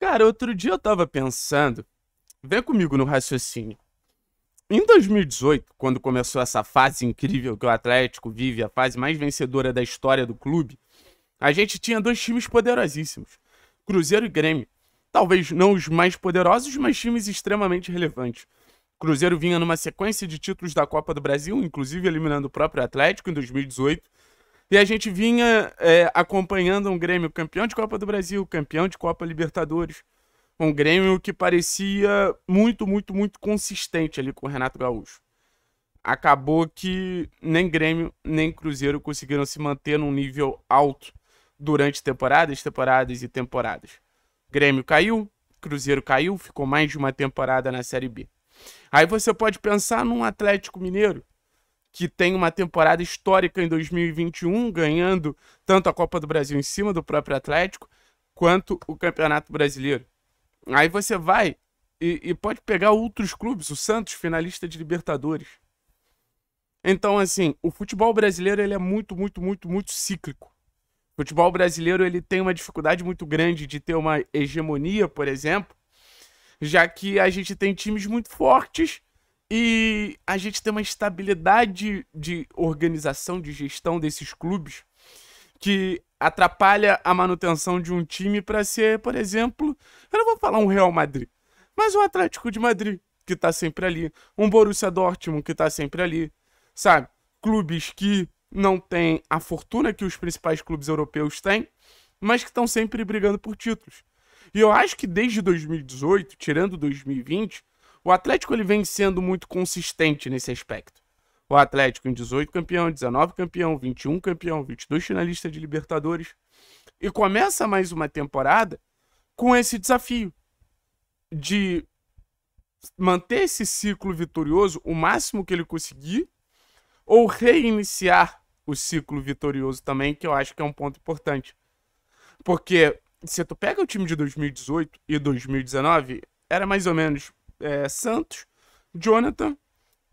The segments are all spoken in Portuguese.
Cara, outro dia eu tava pensando. Vem comigo no raciocínio. Em 2018, quando começou essa fase incrível que o Atlético vive, a fase mais vencedora da história do clube, a gente tinha dois times poderosíssimos: Cruzeiro e Grêmio. Talvez não os mais poderosos, mas times extremamente relevantes. Cruzeiro vinha numa sequência de títulos da Copa do Brasil, inclusive eliminando o próprio Atlético em 2018, e a gente vinha é, acompanhando um Grêmio campeão de Copa do Brasil, campeão de Copa Libertadores. Um Grêmio que parecia muito, muito, muito consistente ali com o Renato Gaúcho. Acabou que nem Grêmio, nem Cruzeiro conseguiram se manter num nível alto durante temporadas, temporadas e temporadas. Grêmio caiu, Cruzeiro caiu, ficou mais de uma temporada na Série B. Aí você pode pensar num Atlético Mineiro que tem uma temporada histórica em 2021, ganhando tanto a Copa do Brasil em cima do próprio Atlético, quanto o Campeonato Brasileiro. Aí você vai e, e pode pegar outros clubes, o Santos, finalista de Libertadores. Então, assim, o futebol brasileiro ele é muito, muito, muito, muito cíclico. O futebol brasileiro ele tem uma dificuldade muito grande de ter uma hegemonia, por exemplo, já que a gente tem times muito fortes e a gente tem uma estabilidade de organização, de gestão desses clubes que atrapalha a manutenção de um time para ser, por exemplo, eu não vou falar um Real Madrid, mas um Atlético de Madrid, que tá sempre ali, um Borussia Dortmund, que tá sempre ali, sabe? Clubes que não têm a fortuna que os principais clubes europeus têm, mas que estão sempre brigando por títulos. E eu acho que desde 2018, tirando 2020, o Atlético ele vem sendo muito consistente nesse aspecto. O Atlético em 18 campeão, 19 campeão, 21 campeão, 22 finalista de Libertadores. E começa mais uma temporada com esse desafio de manter esse ciclo vitorioso o máximo que ele conseguir ou reiniciar o ciclo vitorioso também, que eu acho que é um ponto importante. Porque se tu pega o time de 2018 e 2019, era mais ou menos é, Santos, Jonathan,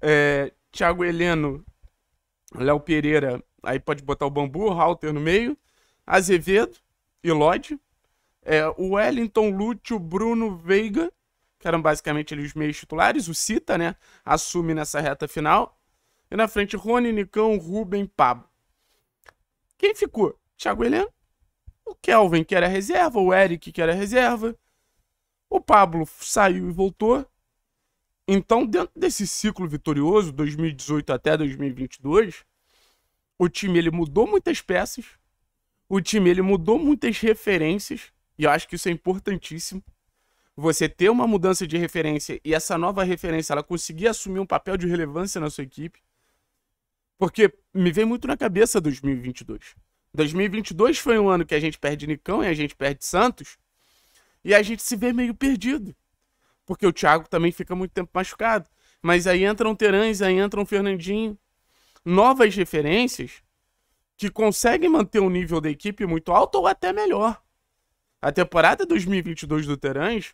é, Thiago Heleno, Léo Pereira, aí pode botar o Bambu, o Halter no meio, Azevedo e Lodge, é, o Wellington, Lúcio, Bruno, Veiga, que eram basicamente eles os meios titulares, o Cita, né, assume nessa reta final, e na frente Rony, Nicão, Rubem, Pablo. Quem ficou? Thiago Heleno, o Kelvin, que era reserva, o Eric, que era reserva, o Pablo saiu e voltou, então, dentro desse ciclo vitorioso, 2018 até 2022, o time ele mudou muitas peças, o time ele mudou muitas referências, e eu acho que isso é importantíssimo. Você ter uma mudança de referência e essa nova referência ela conseguir assumir um papel de relevância na sua equipe. Porque me vem muito na cabeça 2022. 2022 foi um ano que a gente perde Nicão e a gente perde Santos, e a gente se vê meio perdido porque o Thiago também fica muito tempo machucado. Mas aí entram um Terãs, aí entram um Fernandinho. Novas referências que conseguem manter o um nível da equipe muito alto ou até melhor. A temporada 2022 do Terãs,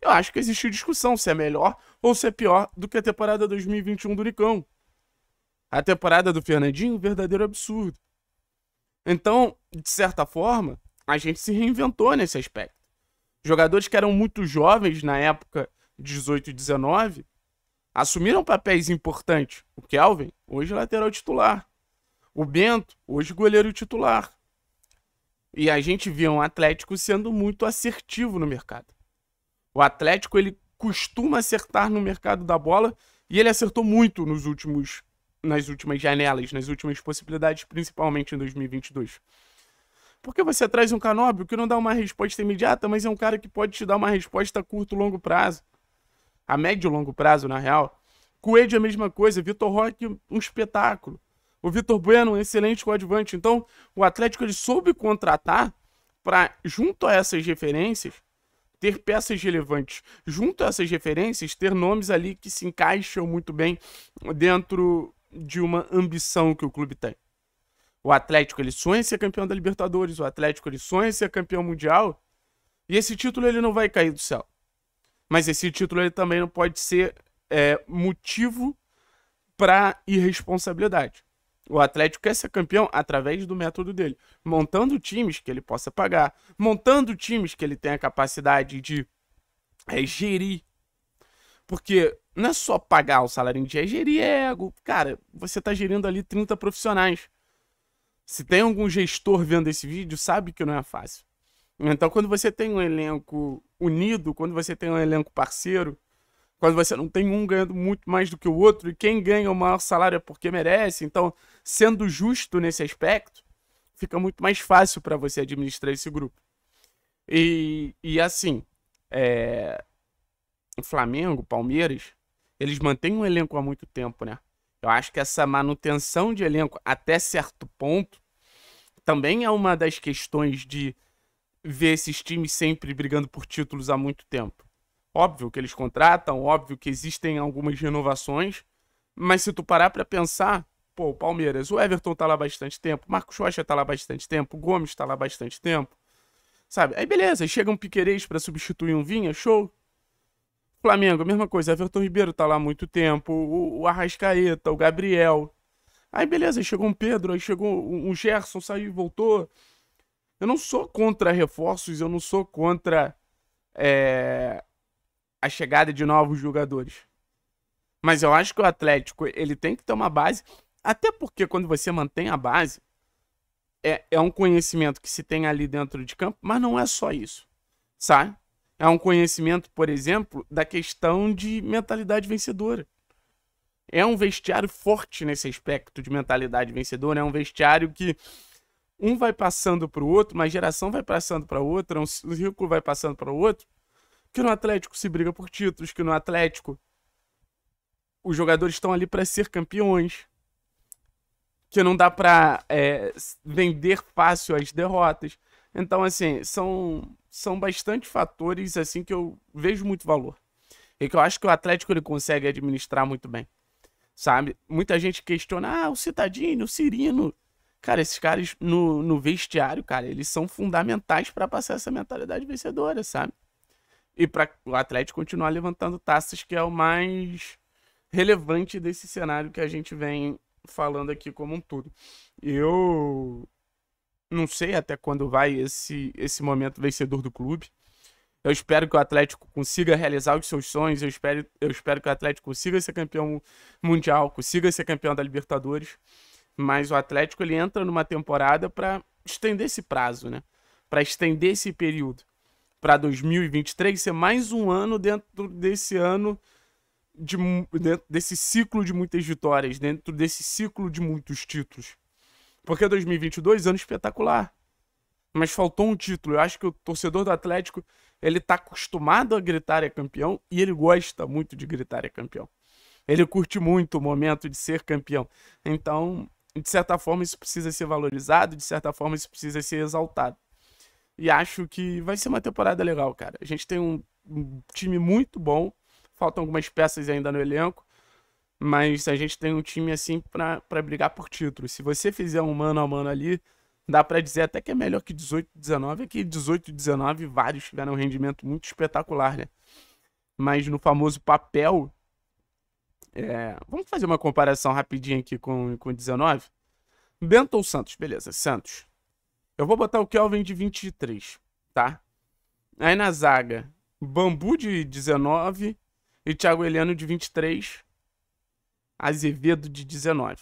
eu acho que existe discussão se é melhor ou se é pior do que a temporada 2021 do Ricão. A temporada do Fernandinho, verdadeiro absurdo. Então, de certa forma, a gente se reinventou nesse aspecto. Jogadores que eram muito jovens na época, 18 e 19, assumiram papéis importantes. O Kelvin, hoje lateral titular. O Bento, hoje goleiro titular. E a gente via um Atlético sendo muito assertivo no mercado. O Atlético ele costuma acertar no mercado da bola e ele acertou muito nos últimos nas últimas janelas, nas últimas possibilidades, principalmente em 2022. Porque você traz um Canóbio que não dá uma resposta imediata, mas é um cara que pode te dar uma resposta a curto, longo prazo. A médio e longo prazo, na real. Coelho é a mesma coisa. Vitor Roque, um espetáculo. O Vitor Bueno, um excelente coadjuvante. Então, o Atlético ele soube contratar para, junto a essas referências, ter peças relevantes. Junto a essas referências, ter nomes ali que se encaixam muito bem dentro de uma ambição que o clube tem. O Atlético ele sonha ser campeão da Libertadores, o Atlético ele sonha ser campeão mundial. E esse título ele não vai cair do céu. Mas esse título ele também não pode ser é, motivo para irresponsabilidade. O Atlético quer ser campeão através do método dele, montando times que ele possa pagar, montando times que ele tenha capacidade de é, gerir. Porque não é só pagar o salário em dia, é gerir ego. Cara, você está gerindo ali 30 profissionais. Se tem algum gestor vendo esse vídeo, sabe que não é fácil. Então, quando você tem um elenco unido, quando você tem um elenco parceiro, quando você não tem um ganhando muito mais do que o outro, e quem ganha o maior salário é porque merece, então, sendo justo nesse aspecto, fica muito mais fácil para você administrar esse grupo. E, e assim, é... Flamengo, Palmeiras, eles mantêm um elenco há muito tempo, né? Eu acho que essa manutenção de elenco até certo ponto também é uma das questões de ver esses times sempre brigando por títulos há muito tempo. Óbvio que eles contratam, óbvio que existem algumas renovações, mas se tu parar para pensar, pô, o Palmeiras, o Everton tá lá bastante tempo, Marcos Rocha tá lá bastante tempo, o Gomes tá lá bastante tempo. Sabe? Aí beleza, chega um Piquerez para substituir um Vinha, show. Flamengo, mesma coisa, Everton Ribeiro tá lá há muito tempo, o Arrascaeta, o Gabriel. Aí beleza, aí chegou um Pedro, aí chegou um Gerson, saiu e voltou. Eu não sou contra reforços, eu não sou contra é, a chegada de novos jogadores. Mas eu acho que o Atlético ele tem que ter uma base, até porque quando você mantém a base, é, é um conhecimento que se tem ali dentro de campo, mas não é só isso, sabe? É um conhecimento, por exemplo, da questão de mentalidade vencedora é um vestiário forte nesse aspecto de mentalidade vencedora, é um vestiário que um vai passando para o outro, uma geração vai passando para outra, um rico vai passando para o outro, que no Atlético se briga por títulos, que no Atlético os jogadores estão ali para ser campeões, que não dá para é, vender fácil as derrotas. Então, assim, são, são bastante fatores assim que eu vejo muito valor. E que eu acho que o Atlético ele consegue administrar muito bem sabe? Muita gente questiona, ah, o Citadino, o Cirino. Cara, esses caras no, no vestiário, cara, eles são fundamentais para passar essa mentalidade vencedora, sabe? E para o Atlético continuar levantando taças, que é o mais relevante desse cenário que a gente vem falando aqui como um todo. Eu não sei até quando vai esse, esse momento vencedor do clube. Eu espero que o Atlético consiga realizar os seus sonhos. Eu espero, eu espero que o Atlético consiga ser campeão mundial, consiga ser campeão da Libertadores. Mas o Atlético ele entra numa temporada para estender esse prazo, né? Para estender esse período para 2023 ser mais um ano dentro desse ano de, dentro desse ciclo de muitas vitórias, dentro desse ciclo de muitos títulos. Porque 2022 ano espetacular, mas faltou um título. Eu acho que o torcedor do Atlético ele tá acostumado a gritar é campeão e ele gosta muito de gritar é campeão. Ele curte muito o momento de ser campeão. Então, de certa forma, isso precisa ser valorizado, de certa forma, isso precisa ser exaltado. E acho que vai ser uma temporada legal, cara. A gente tem um, um time muito bom, faltam algumas peças ainda no elenco, mas a gente tem um time assim para brigar por título. Se você fizer um mano a mano ali, Dá para dizer até que é melhor que 18 19, é que 18 e 19 vários tiveram um rendimento muito espetacular, né? Mas no famoso papel, é... vamos fazer uma comparação rapidinha aqui com com 19. Benton Santos, beleza, Santos. Eu vou botar o Kelvin de 23, tá? Aí na zaga, Bambu de 19 e Thiago Heleno de 23, Azevedo de 19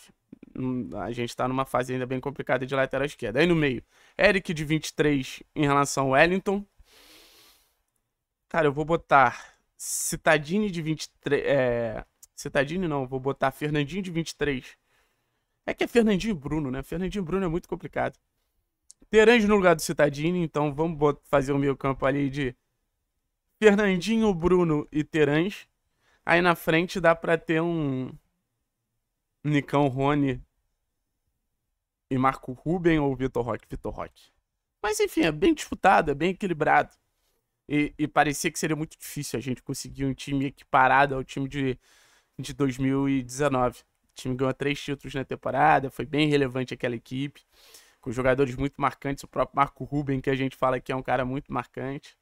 a gente está numa fase ainda bem complicada de lateral esquerda. Aí no meio, Eric de 23 em relação ao Wellington. Cara, eu vou botar Citadini de 23. É... Citadini não, vou botar Fernandinho de 23. É que é Fernandinho e Bruno, né? Fernandinho e Bruno é muito complicado. Terange no lugar do Citadini, então vamos botar, fazer o meio campo ali de Fernandinho, Bruno e Terange. Aí na frente dá para ter um Nicão Rony e Marco Ruben ou Vitor Roque? Vitor Roque. Mas enfim, é bem disputado, é bem equilibrado. E, e, parecia que seria muito difícil a gente conseguir um time equiparado ao time de, de 2019. O time ganhou três títulos na temporada, foi bem relevante aquela equipe, com jogadores muito marcantes, o próprio Marco Ruben, que a gente fala que é um cara muito marcante.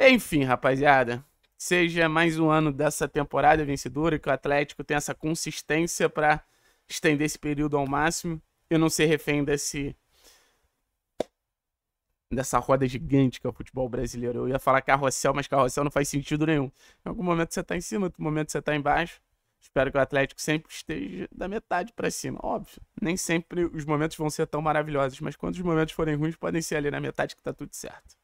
Enfim, rapaziada, seja mais um ano dessa temporada vencedora e que o Atlético tenha essa consistência para estender esse período ao máximo e não ser refém desse dessa roda gigante que é o futebol brasileiro. Eu ia falar carrossel, mas carrossel não faz sentido nenhum. Em algum momento você está em cima, em outro momento você está embaixo. Espero que o Atlético sempre esteja da metade para cima. Óbvio, nem sempre os momentos vão ser tão maravilhosos, mas quando os momentos forem ruins, podem ser ali na metade que está tudo certo.